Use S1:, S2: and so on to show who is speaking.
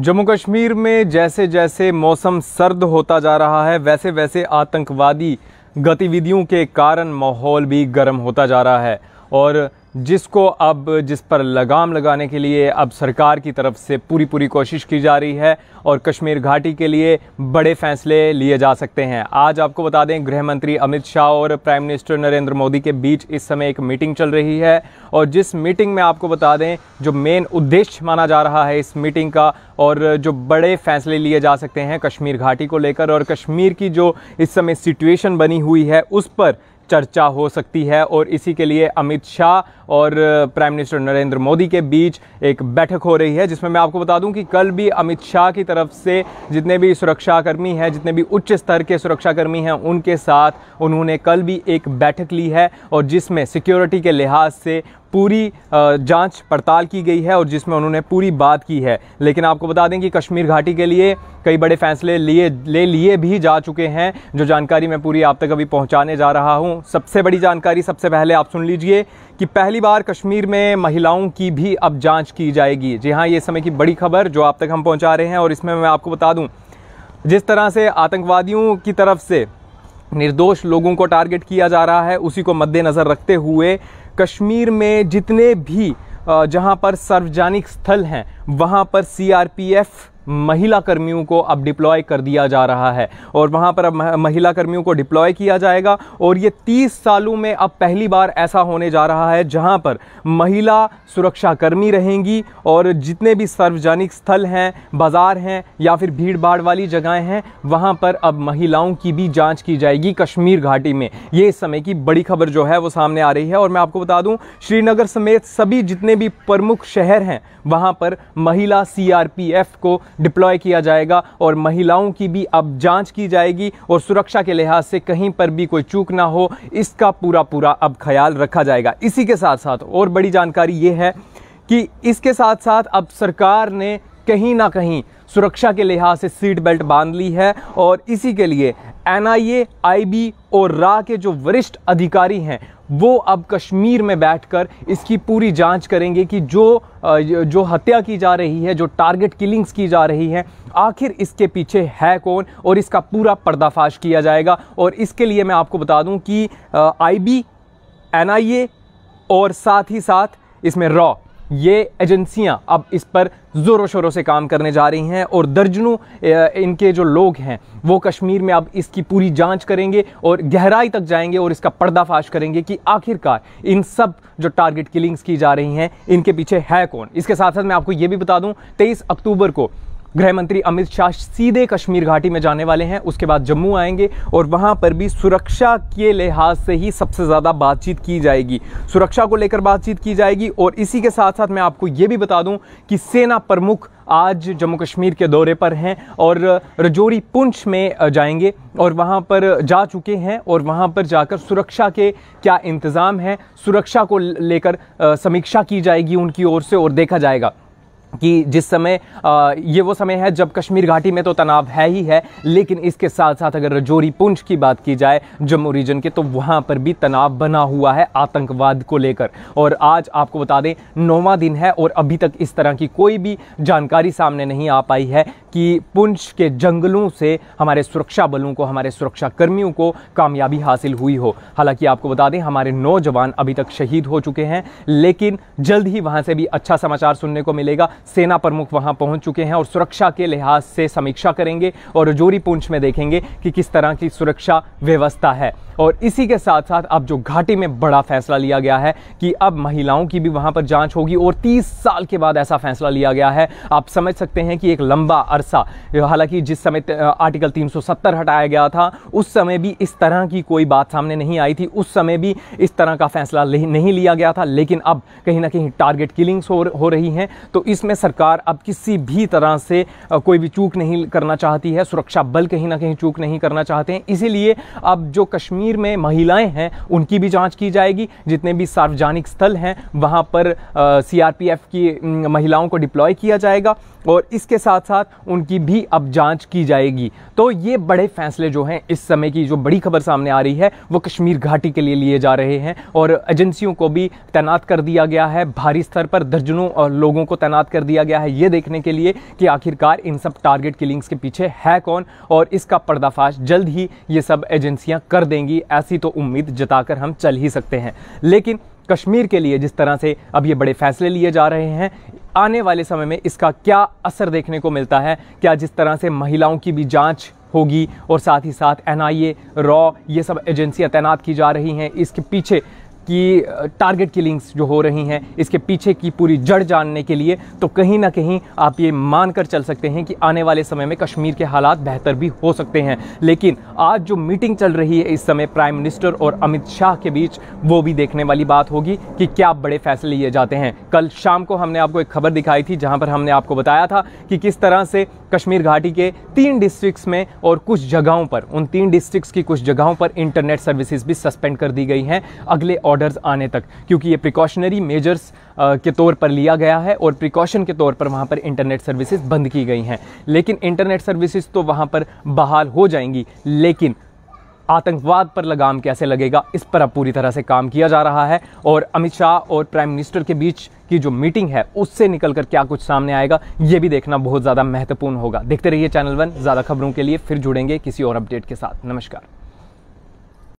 S1: जम्मू कश्मीर में जैसे जैसे मौसम सर्द होता जा रहा है वैसे वैसे आतंकवादी गतिविधियों के कारण माहौल भी गर्म होता जा रहा है और जिसको अब जिस पर लगाम लगाने के लिए अब सरकार की तरफ से पूरी पूरी कोशिश की जा रही है और कश्मीर घाटी के लिए बड़े फैसले लिए जा सकते हैं आज आपको बता दें गृह मंत्री अमित शाह और प्राइम मिनिस्टर नरेंद्र मोदी के बीच इस समय एक मीटिंग चल रही है और जिस मीटिंग में आपको बता दें जो मेन उद्देश्य माना जा रहा है इस मीटिंग का और जो बड़े फैसले लिए जा सकते हैं कश्मीर घाटी को लेकर और कश्मीर की जो इस समय सिचुएशन बनी हुई है उस पर चर्चा हो सकती है और इसी के लिए अमित शाह और प्राइम मिनिस्टर नरेंद्र मोदी के बीच एक बैठक हो रही है जिसमें मैं आपको बता दूं कि कल भी अमित शाह की तरफ से जितने भी सुरक्षाकर्मी हैं जितने भी उच्च स्तर के सुरक्षाकर्मी हैं उनके साथ उन्होंने कल भी एक बैठक ली है और जिसमें सिक्योरिटी के लिहाज से पूरी जांच पड़ताल की गई है और जिसमें उन्होंने पूरी बात की है लेकिन आपको बता दें कि कश्मीर घाटी के लिए कई बड़े फैसले लिए ले लिए भी जा चुके हैं जो जानकारी मैं पूरी आप तक अभी पहुंचाने जा रहा हूं सबसे बड़ी जानकारी सबसे पहले आप सुन लीजिए कि पहली बार कश्मीर में महिलाओं की भी अब जाँच की जाएगी जी हाँ ये समय की बड़ी खबर जो आप तक हम पहुँचा रहे हैं और इसमें मैं आपको बता दूँ जिस तरह से आतंकवादियों की तरफ से निर्दोष लोगों को टारगेट किया जा रहा है उसी को मद्देनज़र रखते हुए कश्मीर में जितने भी जहां पर सार्वजनिक स्थल हैं वहां पर सीआरपीएफ महिला कर्मियों को अब डिप्लॉय कर दिया जा रहा है और वहाँ पर अब महिला कर्मियों को डिप्लॉय किया जाएगा और ये 30 सालों में अब पहली बार ऐसा होने जा रहा है जहाँ पर महिला सुरक्षाकर्मी रहेंगी और जितने भी सार्वजनिक स्थल हैं बाज़ार हैं या फिर भीड़ भाड़ वाली जगहें हैं वहाँ पर अब महिलाओं की भी जाँच की जाएगी कश्मीर घाटी में ये इस समय की बड़ी खबर जो है वो सामने आ रही है और मैं आपको बता दूँ श्रीनगर समेत सभी जितने भी प्रमुख शहर हैं वहाँ पर महिला सी को डिप्लॉय किया जाएगा और महिलाओं की भी अब जांच की जाएगी और सुरक्षा के लिहाज से कहीं पर भी कोई चूक ना हो इसका पूरा पूरा अब ख्याल रखा जाएगा इसी के साथ साथ और बड़ी जानकारी ये है कि इसके साथ साथ अब सरकार ने कहीं ना कहीं सुरक्षा के लिहाज से सीट बेल्ट बांध ली है और इसी के लिए एनआईए आईबी और रा के जो वरिष्ठ अधिकारी हैं वो अब कश्मीर में बैठकर इसकी पूरी जांच करेंगे कि जो जो हत्या की जा रही है जो टारगेट किलिंग्स की जा रही हैं आखिर इसके पीछे है कौन और इसका पूरा पर्दाफाश किया जाएगा और इसके लिए मैं आपको बता दूं कि आईबी एनआईए और साथ ही साथ इसमें रॉ ये एजेंसियां अब इस पर ज़ोरों शोरों से काम करने जा रही हैं और दर्जनों इनके जो लोग हैं वो कश्मीर में अब इसकी पूरी जांच करेंगे और गहराई तक जाएंगे और इसका पर्दाफाश करेंगे कि आखिरकार इन सब जो टारगेट किलिंग्स की जा रही हैं इनके पीछे है कौन इसके साथ साथ मैं आपको ये भी बता दूं तेईस अक्टूबर को गृह मंत्री अमित शाह सीधे कश्मीर घाटी में जाने वाले हैं उसके बाद जम्मू आएंगे और वहाँ पर भी सुरक्षा के लिहाज से ही सबसे ज़्यादा बातचीत की जाएगी सुरक्षा को लेकर बातचीत की जाएगी और इसी के साथ साथ मैं आपको ये भी बता दूँ कि सेना प्रमुख आज जम्मू कश्मीर के दौरे पर हैं और रजौरी पुंछ में जाएंगे और वहाँ पर जा चुके हैं और वहाँ पर जाकर सुरक्षा के क्या इंतज़ाम हैं सुरक्षा को लेकर समीक्षा की जाएगी उनकी ओर से और देखा जाएगा कि जिस समय आ, ये वो समय है जब कश्मीर घाटी में तो तनाव है ही है लेकिन इसके साथ साथ अगर रजौरी पुंछ की बात की जाए जम्मू रीजन के तो वहाँ पर भी तनाव बना हुआ है आतंकवाद को लेकर और आज आपको बता दें नौवा दिन है और अभी तक इस तरह की कोई भी जानकारी सामने नहीं आ पाई है कि पुंछ के जंगलों से हमारे सुरक्षा बलों को हमारे सुरक्षा कर्मियों को कामयाबी हासिल हुई हो हालांकि आपको बता दें हमारे नौजवान अभी तक शहीद हो चुके हैं लेकिन जल्द ही वहाँ से भी अच्छा समाचार सुनने को मिलेगा सेना प्रमुख वहां पहुंच चुके हैं और सुरक्षा के लिहाज से समीक्षा करेंगे और रजौरी पूंछ में देखेंगे कि किस तरह की सुरक्षा व्यवस्था है और इसी के साथ साथ अब जो घाटी में बड़ा फैसला लिया गया है कि अब महिलाओं की भी वहां पर जांच होगी और 30 साल के बाद ऐसा फैसला लिया गया है आप समझ सकते हैं कि एक लंबा अरसा हालांकि जिस समय आर्टिकल 370 हटाया गया था उस समय भी इस तरह की कोई बात सामने नहीं आई थी उस समय भी इस तरह का फैसला नहीं लिया गया था लेकिन अब कहीं ना कहीं टारगेट किलिंग्स हो रही हैं तो इसमें में सरकार अब किसी भी तरह से कोई भी चूक नहीं करना चाहती है सुरक्षा बल कहीं ना कहीं चूक नहीं करना चाहते हैं इसीलिए अब जो कश्मीर में महिलाएं हैं उनकी भी जांच की जाएगी जितने भी सार्वजनिक स्थल हैं वहां पर सीआरपीएफ की महिलाओं को डिप्लॉय किया जाएगा और इसके साथ साथ उनकी भी अब जांच की जाएगी तो ये बड़े फैसले जो हैं इस समय की जो बड़ी खबर सामने आ रही है वो कश्मीर घाटी के लिए लिए जा रहे हैं और एजेंसियों को भी तैनात कर दिया गया है भारी स्तर पर दर्जनों और लोगों को तैनात कर दिया गया है ये देखने के लिए कि आखिरकार इन सब टारगेट किलिंग्स के पीछे है कौन और इसका पर्दाफाश जल्द ही ये सब एजेंसियाँ कर देंगी ऐसी तो उम्मीद जताकर हम चल ही सकते हैं लेकिन कश्मीर के लिए जिस तरह से अब ये बड़े फैसले लिए जा रहे हैं आने वाले समय में इसका क्या असर देखने को मिलता है क्या जिस तरह से महिलाओं की भी जांच होगी और साथ ही साथ एन आई ए रॉ ये सब एजेंसियां तैनात की जा रही हैं इसके पीछे कि टारगेट किलिंग्स जो हो रही हैं इसके पीछे की पूरी जड़ जानने के लिए तो कहीं ना कहीं आप ये मानकर चल सकते हैं कि आने वाले समय में कश्मीर के हालात बेहतर भी हो सकते हैं लेकिन आज जो मीटिंग चल रही है इस समय प्राइम मिनिस्टर और अमित शाह के बीच वो भी देखने वाली बात होगी कि क्या बड़े फैसले लिए जाते हैं कल शाम को हमने आपको एक खबर दिखाई थी जहाँ पर हमने आपको बताया था कि किस तरह से कश्मीर घाटी के तीन डिस्ट्रिक्ट्स में और कुछ जगहों पर उन तीन डिस्ट्रिक्ट्स की कुछ जगहों पर इंटरनेट सर्विसेज भी सस्पेंड कर दी गई हैं अगले ऑर्डर्स आने तक क्योंकि ये प्रिकॉशनरी मेजर्स के तौर पर लिया गया है और प्रिकॉशन के तौर पर वहाँ पर इंटरनेट सर्विसेज बंद की गई हैं लेकिन इंटरनेट सर्विसेज तो वहाँ पर बहाल हो जाएंगी लेकिन आतंकवाद पर लगाम कैसे लगेगा इस पर अब पूरी तरह से काम किया जा रहा है और अमित शाह और प्राइम मिनिस्टर के बीच की जो मीटिंग है उससे निकल कर क्या कुछ सामने आएगा ये भी देखना बहुत ज़्यादा महत्वपूर्ण होगा देखते रहिए चैनल वन ज़्यादा खबरों के लिए फिर जुड़ेंगे किसी और अपडेट के साथ नमस्कार